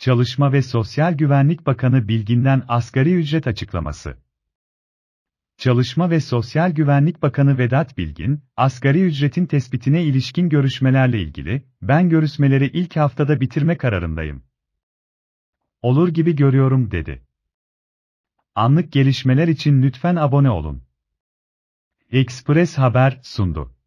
Çalışma ve Sosyal Güvenlik Bakanı Bilgin'den asgari ücret açıklaması. Çalışma ve Sosyal Güvenlik Bakanı Vedat Bilgin, asgari ücretin tespitine ilişkin görüşmelerle ilgili, ben görüşmeleri ilk haftada bitirme kararındayım. Olur gibi görüyorum dedi. Anlık gelişmeler için lütfen abone olun. Express Haber sundu.